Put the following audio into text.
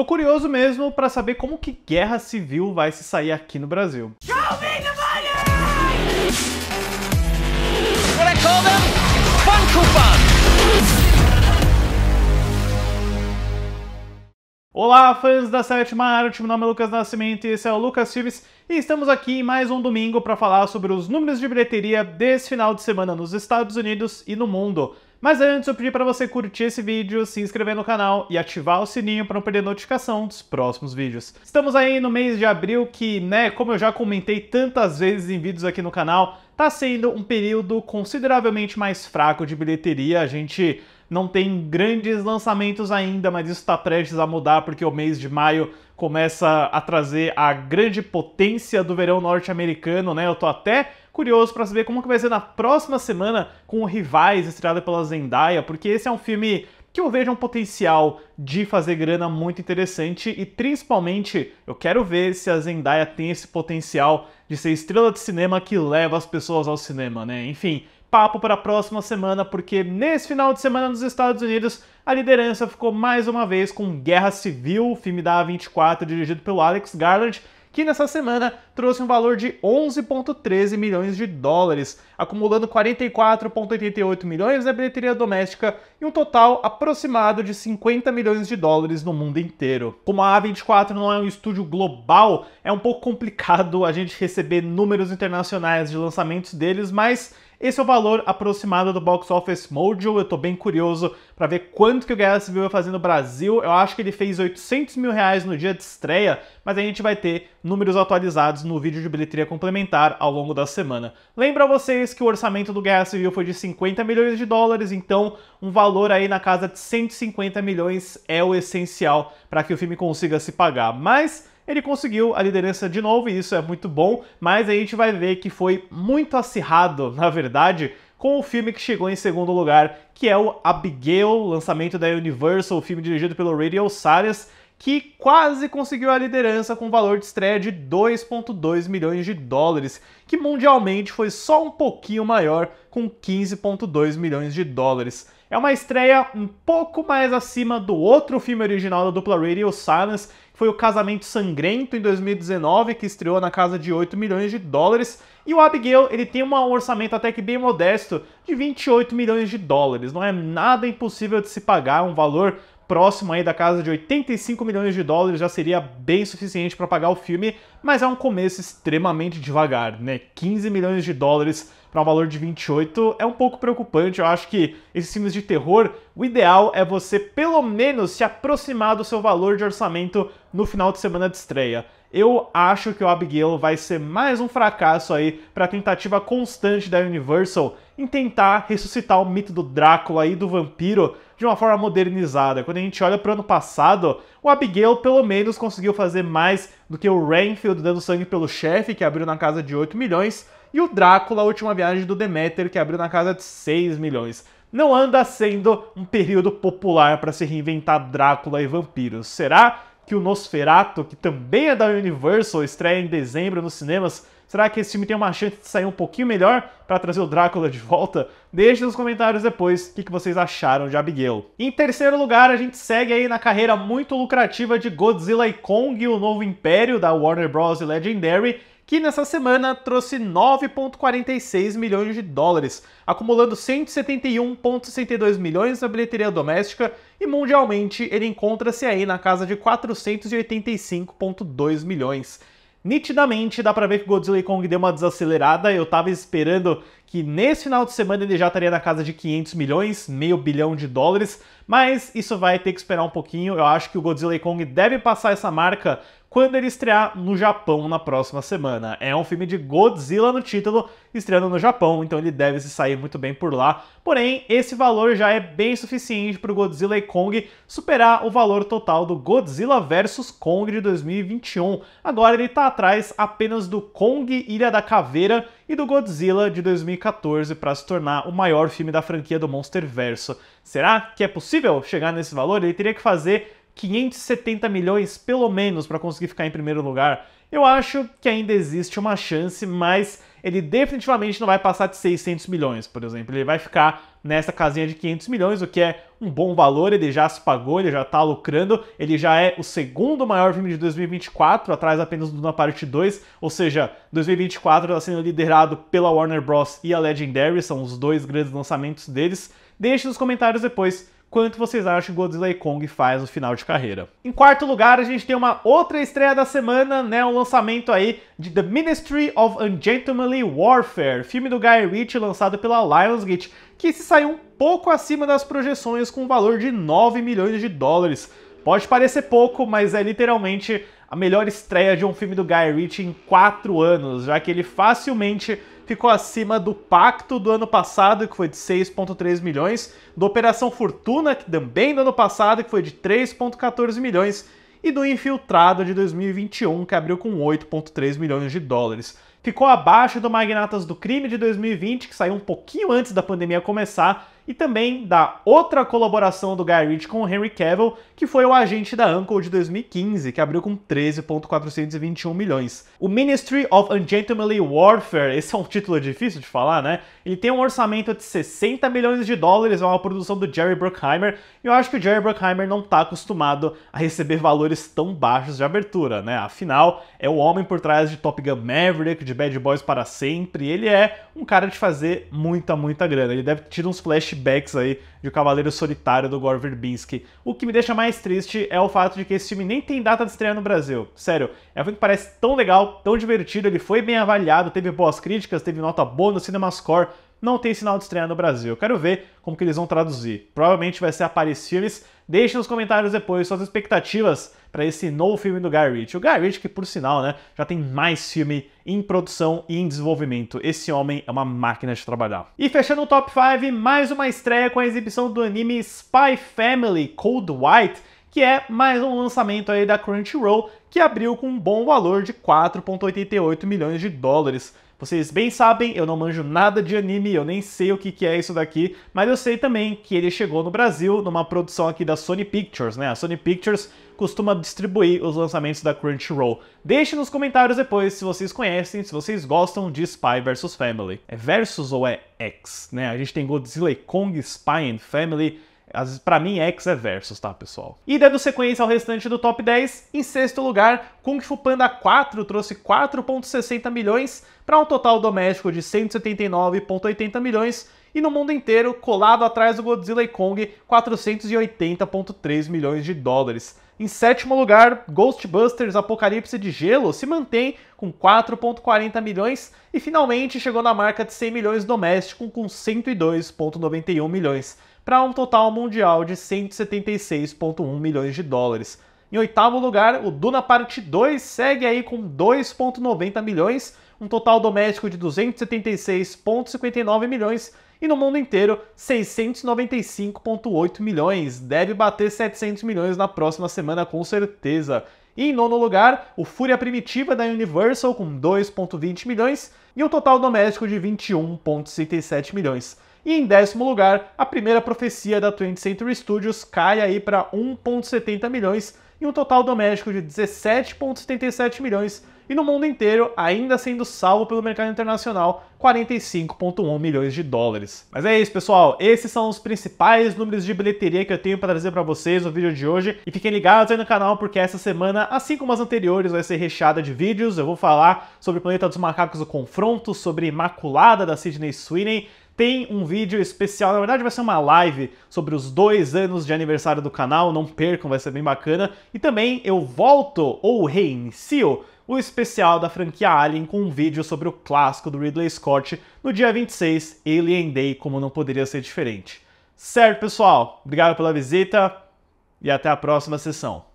Tô curioso mesmo para saber como que guerra civil vai se sair aqui no Brasil. Show me the money! Olá, fãs da Sétima Arte, meu nome é Lucas Nascimento e esse é o Lucas Silves e estamos aqui mais um domingo para falar sobre os números de bilheteria desse final de semana nos Estados Unidos e no mundo. Mas antes eu pedi para você curtir esse vídeo, se inscrever no canal e ativar o sininho para não perder notificação dos próximos vídeos. Estamos aí no mês de abril que, né, como eu já comentei tantas vezes em vídeos aqui no canal, tá sendo um período consideravelmente mais fraco de bilheteria, a gente não tem grandes lançamentos ainda, mas isso está prestes a mudar porque o mês de maio começa a trazer a grande potência do verão norte-americano, né? Eu tô até Curioso para saber como que vai ser na próxima semana com o Rivais, estreada pela Zendaya, porque esse é um filme que eu vejo um potencial de fazer grana muito interessante e principalmente eu quero ver se a Zendaya tem esse potencial de ser estrela de cinema que leva as pessoas ao cinema, né? Enfim, papo para a próxima semana, porque nesse final de semana nos Estados Unidos a liderança ficou mais uma vez com Guerra Civil, filme da A24 dirigido pelo Alex Garland, que nessa semana trouxe um valor de 11,13 milhões de dólares, acumulando 44,88 milhões na bilheteria doméstica e um total aproximado de 50 milhões de dólares no mundo inteiro. Como a A24 não é um estúdio global, é um pouco complicado a gente receber números internacionais de lançamentos deles, mas esse é o valor aproximado do Box Office Mojo. Eu tô bem curioso para ver quanto que o Guerra Civil vai fazer no Brasil. Eu acho que ele fez 800 mil reais no dia de estreia, mas a gente vai ter números atualizados no vídeo de bilheteria complementar ao longo da semana. Lembra vocês que o orçamento do Guerra Civil foi de 50 milhões de dólares, então um valor aí na casa de 150 milhões é o essencial para que o filme consiga se pagar. Mas ele conseguiu a liderança de novo e isso é muito bom, mas a gente vai ver que foi muito acirrado, na verdade, com o filme que chegou em segundo lugar, que é o Abigail, lançamento da Universal, o filme dirigido pelo Radio Saras, que quase conseguiu a liderança com um valor de estreia de 2,2 milhões de dólares, que mundialmente foi só um pouquinho maior, com 15,2 milhões de dólares. É uma estreia um pouco mais acima do outro filme original da dupla Radio Silence, que foi o Casamento Sangrento em 2019, que estreou na casa de 8 milhões de dólares, e o Abigail, ele tem um orçamento até que bem modesto, de 28 milhões de dólares. Não é nada impossível de se pagar, é um valor próximo aí da casa de 85 milhões de dólares já seria bem suficiente para pagar o filme, mas é um começo extremamente devagar, né? 15 milhões de dólares para um valor de 28 é um pouco preocupante. Eu acho que esses filmes de terror, o ideal é você pelo menos se aproximar do seu valor de orçamento no final de semana de estreia. Eu acho que o Abigail vai ser mais um fracasso aí para a tentativa constante da Universal em tentar ressuscitar o mito do Drácula e do vampiro de uma forma modernizada. Quando a gente olha para o ano passado, o Abigail pelo menos conseguiu fazer mais do que o Renfield dando sangue pelo chefe, que abriu na casa de 8 milhões, e o Drácula, a última viagem do Demeter, que abriu na casa de 6 milhões. Não anda sendo um período popular para se reinventar Drácula e vampiros. Será que o Nosferato, que também é da Universal, estreia em dezembro nos cinemas, Será que esse time tem uma chance de sair um pouquinho melhor para trazer o Drácula de volta? Deixe nos comentários depois o que vocês acharam de Abigail. Em terceiro lugar, a gente segue aí na carreira muito lucrativa de Godzilla e Kong, o novo império da Warner Bros. Legendary, que nessa semana trouxe 9,46 milhões de dólares, acumulando 171,62 milhões na bilheteria doméstica e mundialmente ele encontra-se aí na casa de 485,2 milhões. Nitidamente dá pra ver que o Godzilla Kong deu uma desacelerada, eu tava esperando que nesse final de semana ele já estaria na casa de 500 milhões, meio bilhão de dólares, mas isso vai ter que esperar um pouquinho, eu acho que o Godzilla Kong deve passar essa marca quando ele estrear no Japão na próxima semana. É um filme de Godzilla no título, estreando no Japão, então ele deve se sair muito bem por lá. Porém, esse valor já é bem suficiente para o Godzilla e Kong superar o valor total do Godzilla vs Kong de 2021. Agora ele está atrás apenas do Kong Ilha da Caveira e do Godzilla de 2014 para se tornar o maior filme da franquia do Monsterverso. Será que é possível chegar nesse valor? Ele teria que fazer 570 milhões pelo menos para conseguir ficar em primeiro lugar, eu acho que ainda existe uma chance, mas ele definitivamente não vai passar de 600 milhões, por exemplo. Ele vai ficar nessa casinha de 500 milhões, o que é um bom valor, ele já se pagou, ele já tá lucrando, ele já é o segundo maior filme de 2024, atrás apenas do Na Parte 2, ou seja, 2024 está sendo liderado pela Warner Bros. e a Legendary, são os dois grandes lançamentos deles. Deixe nos comentários depois quanto vocês acham que Godzilla Kong faz no final de carreira. Em quarto lugar, a gente tem uma outra estreia da semana, né, o um lançamento aí de The Ministry of Ungentlemanly Warfare, filme do Guy Ritchie lançado pela Lionsgate, que se saiu um pouco acima das projeções com um valor de 9 milhões de dólares. Pode parecer pouco, mas é literalmente a melhor estreia de um filme do Guy Ritchie em 4 anos, já que ele facilmente ficou acima do pacto do ano passado, que foi de 6,3 milhões, da Operação Fortuna, que também do ano passado, que foi de 3,14 milhões, e do Infiltrado de 2021, que abriu com 8,3 milhões de dólares. Ficou abaixo do Magnatas do Crime de 2020, que saiu um pouquinho antes da pandemia começar, e também da outra colaboração do Guy Ritchie com o Henry Cavill, que foi o agente da Uncle de 2015, que abriu com 13.421 milhões. O Ministry of Ungentlemanly Warfare, esse é um título difícil de falar, né? Ele tem um orçamento de 60 milhões de dólares, é uma produção do Jerry Bruckheimer, e eu acho que o Jerry Bruckheimer não tá acostumado a receber valores tão baixos de abertura, né? Afinal, é o homem por trás de Top Gun Maverick, de Bad Boys para sempre, ele é um cara de fazer muita, muita grana. Ele deve ter tido uns flashbacks flashbacks aí de O Cavaleiro Solitário do Gore Verbinski. O que me deixa mais triste é o fato de que esse filme nem tem data de estreia no Brasil. Sério, é um filme que parece tão legal, tão divertido, ele foi bem avaliado, teve boas críticas, teve nota boa no CinemaScore, não tem sinal de estreia no Brasil. Eu quero ver como que eles vão traduzir. Provavelmente vai ser Aparece Filmes. Deixe nos comentários depois suas expectativas para esse novo filme do Guy Ritchie. O Guy Ritchie que, por sinal, né, já tem mais filme em produção e em desenvolvimento. Esse homem é uma máquina de trabalhar. E fechando o Top 5, mais uma estreia com a exibição do anime Spy Family Cold White, que é mais um lançamento aí da Crunchyroll, que abriu com um bom valor de 4,88 milhões de dólares. Vocês bem sabem, eu não manjo nada de anime, eu nem sei o que, que é isso daqui, mas eu sei também que ele chegou no Brasil numa produção aqui da Sony Pictures, né? A Sony Pictures costuma distribuir os lançamentos da Crunchyroll. Deixe nos comentários depois se vocês conhecem, se vocês gostam de Spy vs Family. É versus ou é X, né? A gente tem Godzilla e Kong, Spy and Family, para pra mim, X é versus, tá, pessoal? E dando sequência ao restante do top 10, em sexto lugar, Kung Fu Panda 4 trouxe 4,60 milhões para um total doméstico de 179,80 milhões e no mundo inteiro, colado atrás do Godzilla e Kong, 480,3 milhões de dólares. Em sétimo lugar, Ghostbusters Apocalipse de Gelo se mantém com 4,40 milhões e finalmente chegou na marca de 100 milhões doméstico com 102,91 milhões para um total mundial de 176,1 milhões de dólares. Em oitavo lugar, o Duna Parte 2 segue aí com 2,90 milhões, um total doméstico de 276,59 milhões e no mundo inteiro 695,8 milhões. Deve bater 700 milhões na próxima semana com certeza. E em nono lugar, o Fúria Primitiva da Universal com 2,20 milhões e um total doméstico de 21,67 milhões. E em décimo lugar, a primeira profecia da 20th Century Studios cai aí para 1,70 milhões e um total doméstico de 17,77 milhões e no mundo inteiro, ainda sendo salvo pelo mercado internacional, 45,1 milhões de dólares. Mas é isso, pessoal. Esses são os principais números de bilheteria que eu tenho para trazer para vocês no vídeo de hoje. E fiquem ligados aí no canal, porque essa semana, assim como as anteriores, vai ser recheada de vídeos. Eu vou falar sobre Planeta dos Macacos, o confronto, sobre Imaculada, da Sidney Sweeney, tem um vídeo especial, na verdade vai ser uma live sobre os dois anos de aniversário do canal, não percam, vai ser bem bacana. E também eu volto ou reinicio o especial da franquia Alien com um vídeo sobre o clássico do Ridley Scott no dia 26, Alien Day, como não poderia ser diferente. Certo, pessoal? Obrigado pela visita e até a próxima sessão.